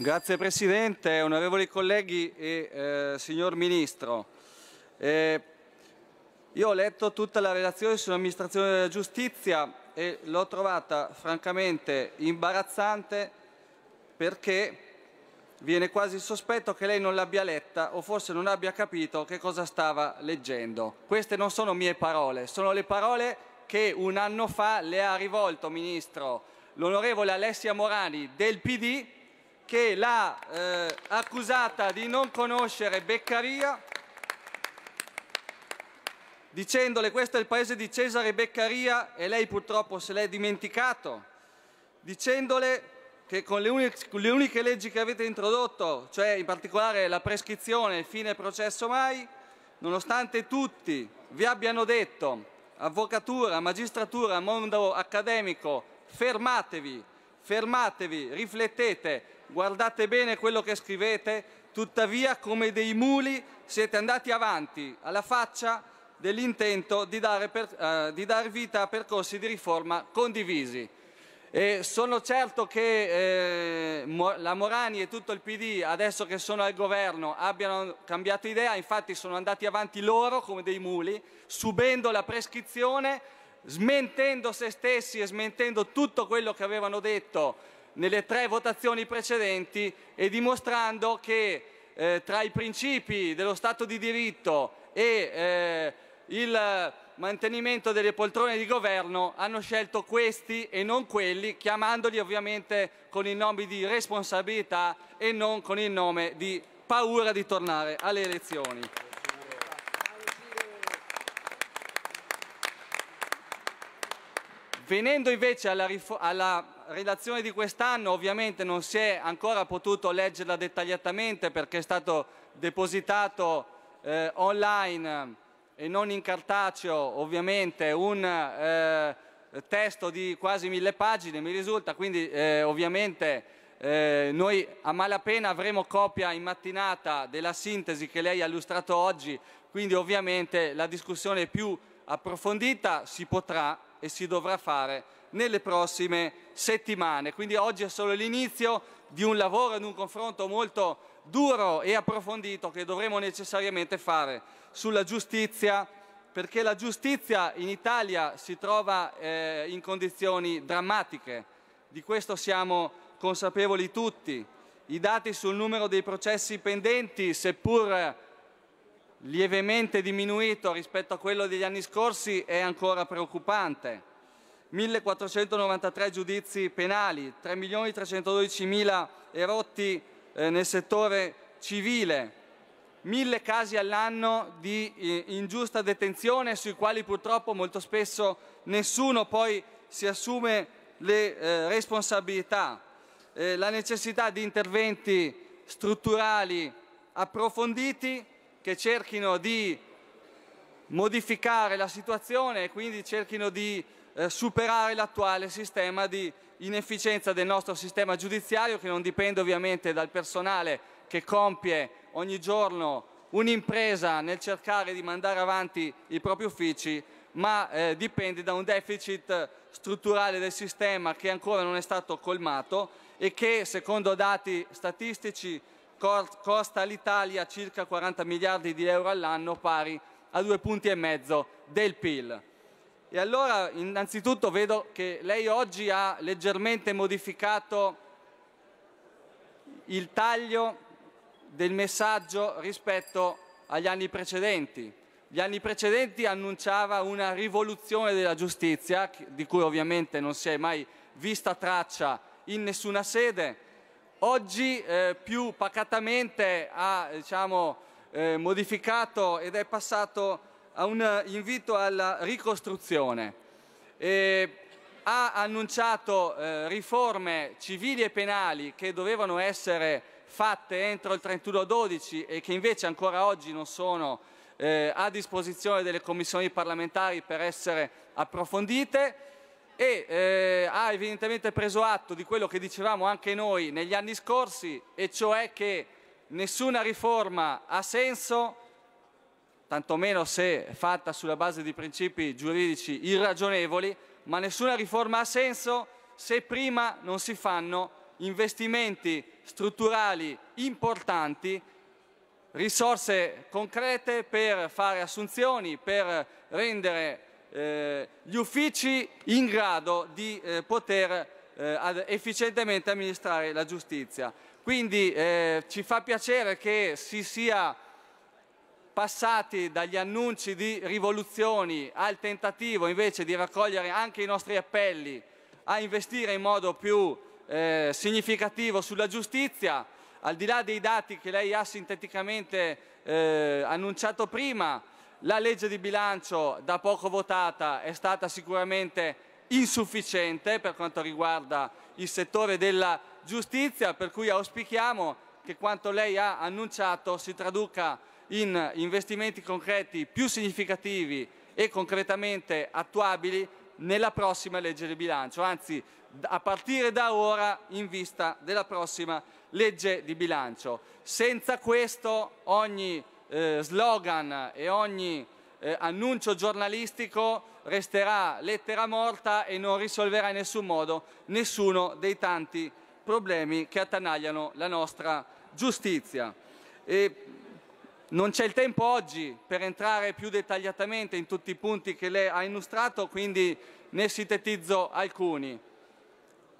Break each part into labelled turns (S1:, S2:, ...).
S1: Grazie Presidente, onorevoli colleghi e eh, signor Ministro. Eh, io ho letto tutta la relazione sull'amministrazione della giustizia e l'ho trovata francamente imbarazzante perché viene quasi il sospetto che lei non l'abbia letta o forse non abbia capito che cosa stava leggendo. Queste non sono mie parole, sono le parole che un anno fa le ha rivolto, Ministro, l'onorevole Alessia Morani del PD che l'ha eh, accusata di non conoscere Beccaria dicendole questo è il paese di Cesare Beccaria e lei purtroppo se l'è dimenticato, dicendole che con le, con le uniche leggi che avete introdotto, cioè in particolare la prescrizione, il fine processo mai, nonostante tutti vi abbiano detto, avvocatura, magistratura, mondo accademico, fermatevi, fermatevi, riflettete, guardate bene quello che scrivete, tuttavia come dei muli siete andati avanti alla faccia dell'intento di, eh, di, dar vita a percorsi di riforma condivisi. E sono certo che eh, la Morani e tutto il PD, adesso che sono al governo, abbiano cambiato idea, infatti sono andati avanti loro come dei muli, subendo la prescrizione, smentendo se stessi e smentendo tutto quello che avevano detto nelle tre votazioni precedenti e dimostrando che eh, tra i principi dello Stato di diritto e eh, il mantenimento delle poltrone di governo hanno scelto questi e non quelli, chiamandoli ovviamente con il nome di responsabilità e non con il nome di paura di tornare alle elezioni. Venendo invece alla, alla relazione di quest'anno ovviamente non si è ancora potuto leggerla dettagliatamente perché è stato depositato eh, online e non in cartaceo ovviamente un eh, testo di quasi mille pagine, mi risulta, quindi eh, ovviamente eh, noi a malapena avremo copia in mattinata della sintesi che lei ha illustrato oggi, quindi ovviamente la discussione più approfondita si potrà e si dovrà fare nelle prossime settimane. Quindi oggi è solo l'inizio di un lavoro e di un confronto molto duro e approfondito che dovremo necessariamente fare sulla giustizia, perché la giustizia in Italia si trova eh, in condizioni drammatiche, di questo siamo consapevoli tutti. I dati sul numero dei processi pendenti, seppur lievemente diminuito rispetto a quello degli anni scorsi è ancora preoccupante. 1.493 giudizi penali, 3.312.000 erotti eh, nel settore civile, 1.000 casi all'anno di eh, ingiusta detenzione sui quali purtroppo molto spesso nessuno poi si assume le eh, responsabilità. la necessità di interventi strutturali approfonditi che cerchino di modificare la situazione e quindi cerchino di eh, superare l'attuale sistema di inefficienza del nostro sistema giudiziario che non dipende ovviamente dal personale che compie ogni giorno un'impresa nel cercare di mandare avanti i propri uffici, ma eh, dipende da un deficit strutturale del sistema che ancora non è stato colmato e che secondo dati statistici costa all'Italia circa 40 miliardi di euro all'anno pari a due punti e mezzo del PIL. E allora innanzitutto vedo che lei oggi ha leggermente modificato il taglio del messaggio rispetto agli anni precedenti. Gli anni precedenti annunciava una rivoluzione della giustizia, di cui ovviamente non si è mai vista traccia in nessuna sede, Oggi eh, più pacatamente ha diciamo, eh, modificato ed è passato a un invito alla ricostruzione. E ha annunciato eh, riforme civili e penali che dovevano essere fatte entro il 31-12 e che invece ancora oggi non sono eh, a disposizione delle commissioni parlamentari per essere approfondite e eh, ha evidentemente preso atto di quello che dicevamo anche noi negli anni scorsi, e cioè che nessuna riforma ha senso, tantomeno se fatta sulla base di principi giuridici irragionevoli, ma nessuna riforma ha senso se prima non si fanno investimenti strutturali importanti risorse concrete per fare assunzioni, per rendere eh, gli uffici in grado di eh, poter eh, efficientemente amministrare la giustizia. Quindi eh, ci fa piacere che si sia passati dagli annunci di rivoluzioni al tentativo invece di raccogliere anche i nostri appelli a investire in modo più eh, significativo sulla giustizia, al di là dei dati che lei ha sinteticamente eh, annunciato prima, la legge di bilancio da poco votata è stata sicuramente insufficiente per quanto riguarda il settore della giustizia, per cui auspichiamo che quanto lei ha annunciato si traduca in investimenti concreti più significativi e concretamente attuabili nella prossima legge di bilancio, anzi a partire da ora in vista della prossima legge di bilancio. Senza questo ogni eh, slogan e ogni eh, annuncio giornalistico resterà lettera morta e non risolverà in nessun modo nessuno dei tanti problemi che attanagliano la nostra giustizia. E non c'è il tempo oggi per entrare più dettagliatamente in tutti i punti che lei ha illustrato, quindi ne sintetizzo alcuni.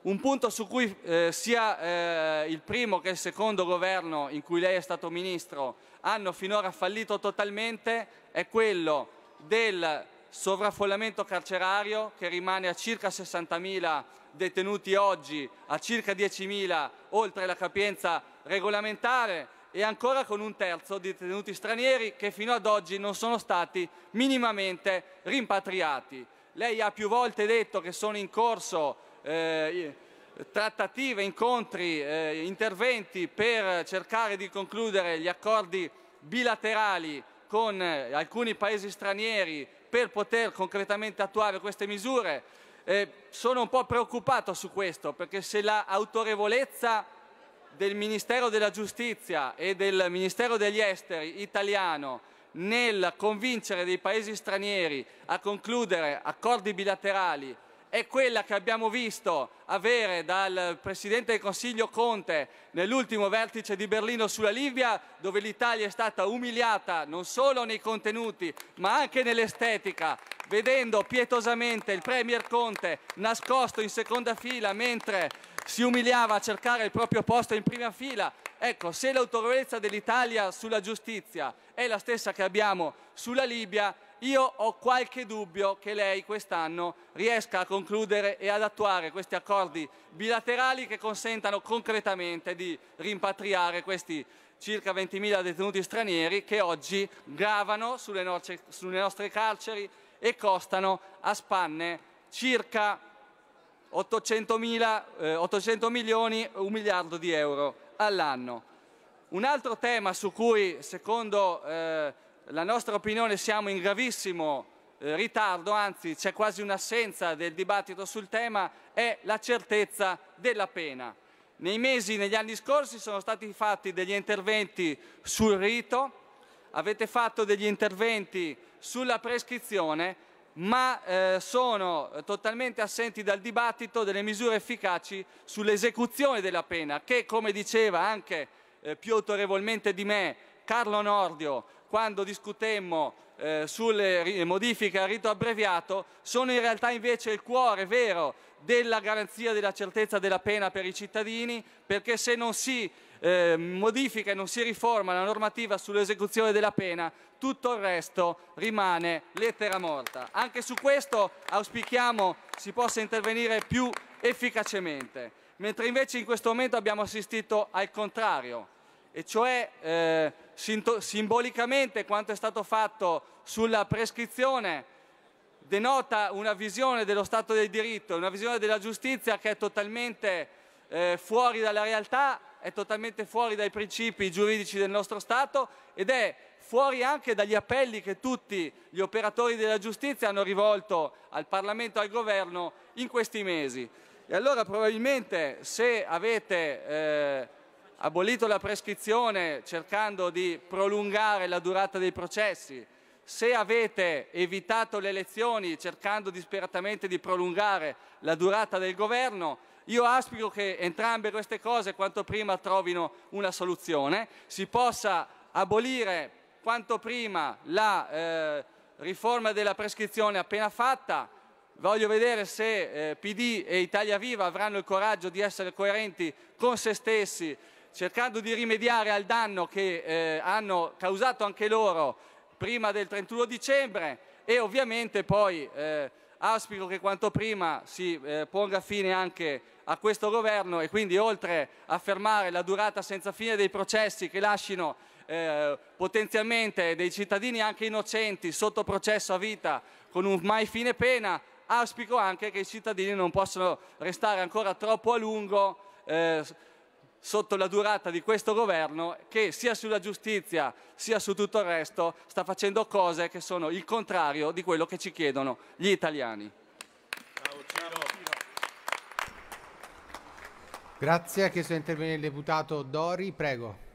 S1: Un punto su cui eh, sia eh, il primo che il secondo governo in cui lei è stato ministro hanno finora fallito totalmente è quello del sovraffollamento carcerario che rimane a circa 60.000 detenuti oggi, a circa 10.000 oltre la capienza regolamentare e ancora con un terzo di detenuti stranieri che fino ad oggi non sono stati minimamente rimpatriati. Lei ha più volte detto che sono in corso eh, trattative, incontri, eh, interventi per cercare di concludere gli accordi bilaterali con eh, alcuni paesi stranieri per poter concretamente attuare queste misure. Eh, sono un po' preoccupato su questo perché se l'autorevolezza del Ministero della Giustizia e del Ministero degli Esteri italiano nel convincere dei paesi stranieri a concludere accordi bilaterali è quella che abbiamo visto avere dal Presidente del Consiglio Conte nell'ultimo vertice di Berlino sulla Libia, dove l'Italia è stata umiliata non solo nei contenuti ma anche nell'estetica, vedendo pietosamente il Premier Conte nascosto in seconda fila mentre si umiliava a cercare il proprio posto in prima fila. Ecco, se l'autorevolezza dell'Italia sulla giustizia è la stessa che abbiamo sulla Libia, io ho qualche dubbio che lei quest'anno riesca a concludere e ad attuare questi accordi bilaterali che consentano concretamente di rimpatriare questi circa 20.000 detenuti stranieri che oggi gravano sulle, noce, sulle nostre carceri e costano a spanne circa 800, mila, eh, 800 milioni, un miliardo di euro all'anno. Un altro tema su cui, secondo eh, la nostra opinione siamo in gravissimo eh, ritardo, anzi c'è quasi un'assenza del dibattito sul tema, è la certezza della pena. Nei mesi, negli anni scorsi sono stati fatti degli interventi sul rito, avete fatto degli interventi sulla prescrizione, ma eh, sono totalmente assenti dal dibattito delle misure efficaci sull'esecuzione della pena, che come diceva anche eh, più autorevolmente di me Carlo Nordio, quando discutemmo eh, sulle modifiche al rito abbreviato sono in realtà invece il cuore vero della garanzia della certezza della pena per i cittadini perché se non si eh, modifica e non si riforma la normativa sull'esecuzione della pena tutto il resto rimane lettera morta. Anche su questo auspichiamo si possa intervenire più efficacemente mentre invece in questo momento abbiamo assistito al contrario e cioè eh, simbolicamente quanto è stato fatto sulla prescrizione denota una visione dello Stato del diritto, una visione della giustizia che è totalmente eh, fuori dalla realtà, è totalmente fuori dai principi giuridici del nostro Stato ed è fuori anche dagli appelli che tutti gli operatori della giustizia hanno rivolto al Parlamento e al Governo in questi mesi. E allora probabilmente se avete eh, abolito la prescrizione cercando di prolungare la durata dei processi, se avete evitato le elezioni cercando disperatamente di prolungare la durata del governo, io aspiro che entrambe queste cose quanto prima trovino una soluzione, si possa abolire quanto prima la eh, riforma della prescrizione appena fatta, Voglio vedere se eh, PD e Italia Viva avranno il coraggio di essere coerenti con se stessi cercando di rimediare al danno che eh, hanno causato anche loro prima del 31 dicembre e ovviamente poi eh, auspico che quanto prima si eh, ponga fine anche a questo governo e quindi oltre a fermare la durata senza fine dei processi che lasciano eh, potenzialmente dei cittadini anche innocenti sotto processo a vita con un mai fine pena, auspico anche che i cittadini non possano restare ancora troppo a lungo eh, sotto la durata di questo governo che sia sulla giustizia sia su tutto il resto sta facendo cose che sono il contrario di quello che ci chiedono gli italiani. Grazie, ha chiesto di intervenire il deputato Dori, prego.